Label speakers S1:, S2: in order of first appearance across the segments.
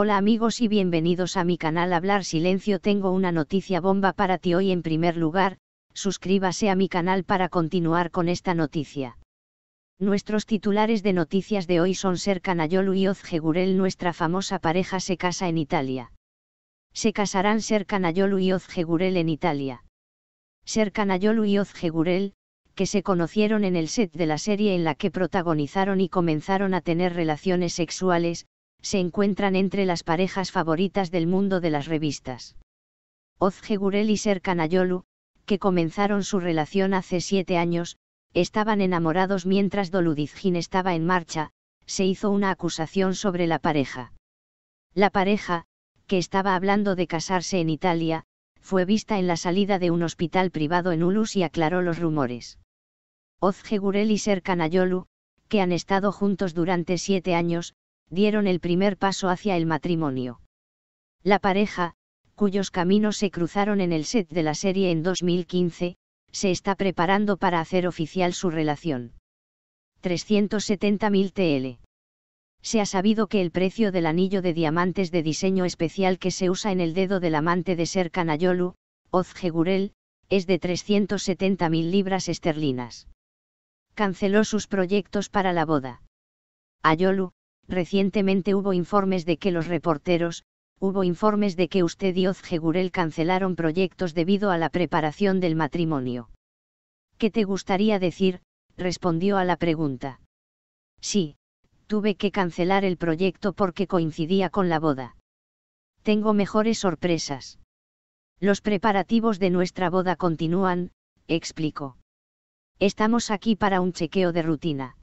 S1: Hola amigos y bienvenidos a mi canal Hablar Silencio. Tengo una noticia bomba para ti hoy en primer lugar, suscríbase a mi canal para continuar con esta noticia. Nuestros titulares de noticias de hoy son Ser Canayolu y Oz Gegurel. Nuestra famosa pareja se casa en Italia. Se casarán Ser Canayolu y Oz Gegurel en Italia. Ser Canayolu y Oz Gegurel, que se conocieron en el set de la serie en la que protagonizaron y comenzaron a tener relaciones sexuales, se encuentran entre las parejas favoritas del mundo de las revistas. Ozge Gurel y Serkan Ayolu, que comenzaron su relación hace siete años, estaban enamorados mientras Doludizgin estaba en marcha, se hizo una acusación sobre la pareja. La pareja, que estaba hablando de casarse en Italia, fue vista en la salida de un hospital privado en Ulus y aclaró los rumores. Ozge Gurel y Serkan Ayolu, que han estado juntos durante siete años, dieron el primer paso hacia el matrimonio. La pareja, cuyos caminos se cruzaron en el set de la serie en 2015, se está preparando para hacer oficial su relación. 370.000 TL. Se ha sabido que el precio del anillo de diamantes de diseño especial que se usa en el dedo del amante de Ser Özge Ozgegurel, es de 370.000 libras esterlinas. Canceló sus proyectos para la boda. Ayolu, recientemente hubo informes de que los reporteros, hubo informes de que usted y Ozgegurel cancelaron proyectos debido a la preparación del matrimonio. ¿Qué te gustaría decir? respondió a la pregunta. Sí, tuve que cancelar el proyecto porque coincidía con la boda. Tengo mejores sorpresas. Los preparativos de nuestra boda continúan, explicó. Estamos aquí para un chequeo de rutina.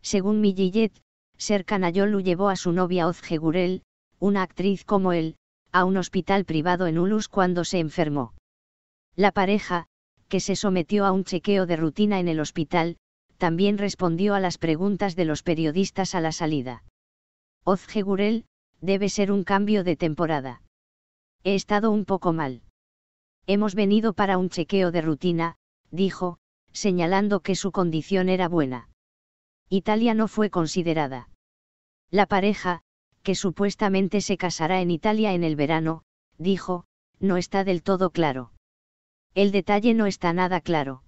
S1: Según millillet ser Canayolu llevó a su novia Ozge Gurel, una actriz como él, a un hospital privado en Ulus cuando se enfermó. La pareja, que se sometió a un chequeo de rutina en el hospital, también respondió a las preguntas de los periodistas a la salida. Ozge Gurel, debe ser un cambio de temporada. He estado un poco mal. Hemos venido para un chequeo de rutina, dijo, señalando que su condición era buena. Italia no fue considerada. La pareja, que supuestamente se casará en Italia en el verano, dijo, no está del todo claro. El detalle no está nada claro.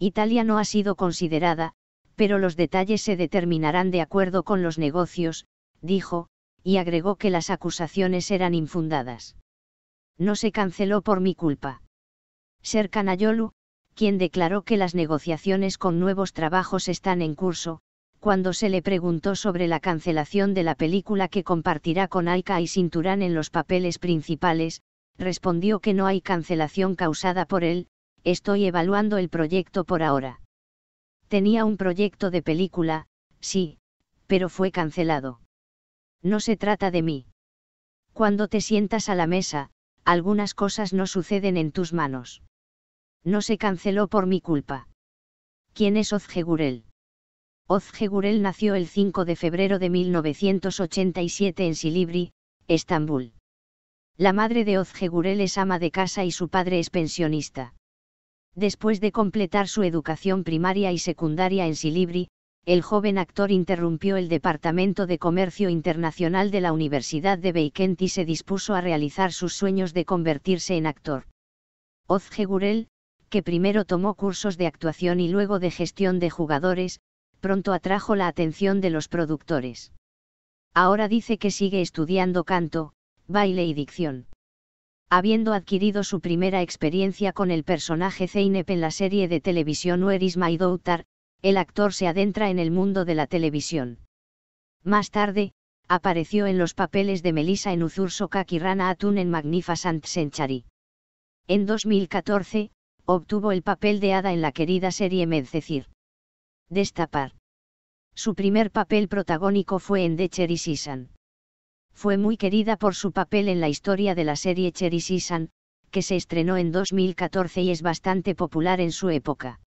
S1: Italia no ha sido considerada, pero los detalles se determinarán de acuerdo con los negocios, dijo, y agregó que las acusaciones eran infundadas. No se canceló por mi culpa. Ser Canayolu, quien declaró que las negociaciones con nuevos trabajos están en curso, cuando se le preguntó sobre la cancelación de la película que compartirá con Aika y Cinturán en los papeles principales, respondió que no hay cancelación causada por él, estoy evaluando el proyecto por ahora. Tenía un proyecto de película, sí, pero fue cancelado. No se trata de mí. Cuando te sientas a la mesa, algunas cosas no suceden en tus manos. No se canceló por mi culpa. ¿Quién es Ozgegurel? Ozgegurel nació el 5 de febrero de 1987 en Silibri, Estambul. La madre de Ozgegurel es ama de casa y su padre es pensionista. Después de completar su educación primaria y secundaria en Silibri, el joven actor interrumpió el Departamento de Comercio Internacional de la Universidad de Beikent y se dispuso a realizar sus sueños de convertirse en actor. Ozgegurel, que primero tomó cursos de actuación y luego de gestión de jugadores, pronto atrajo la atención de los productores. Ahora dice que sigue estudiando canto, baile y dicción. Habiendo adquirido su primera experiencia con el personaje Zeynep en la serie de televisión Where is My el actor se adentra en el mundo de la televisión. Más tarde, apareció en los papeles de Melissa en Uzur Kakirana y Rana Atun en Magnificent Century. En 2014, obtuvo el papel de hada en la querida serie Medzecir. Destapar. Su primer papel protagónico fue en The Cherry Season. Fue muy querida por su papel en la historia de la serie Cherry Season, que se estrenó en 2014 y es bastante popular en su época.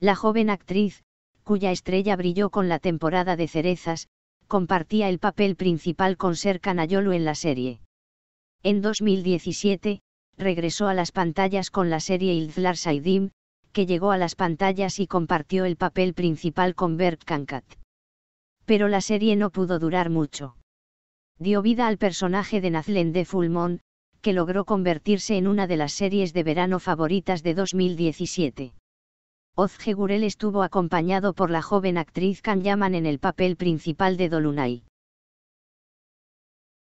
S1: La joven actriz, cuya estrella brilló con la temporada de cerezas, compartía el papel principal con Ser Canayolo en la serie. En 2017, regresó a las pantallas con la serie Ilzlar Saidim, que llegó a las pantallas y compartió el papel principal con Berk Kankat. Pero la serie no pudo durar mucho. Dio vida al personaje de Nazlen de Fulmon, que logró convertirse en una de las series de verano favoritas de 2017. Ozge Gurel estuvo acompañado por la joven actriz Kan Yaman en el papel principal de Dolunay.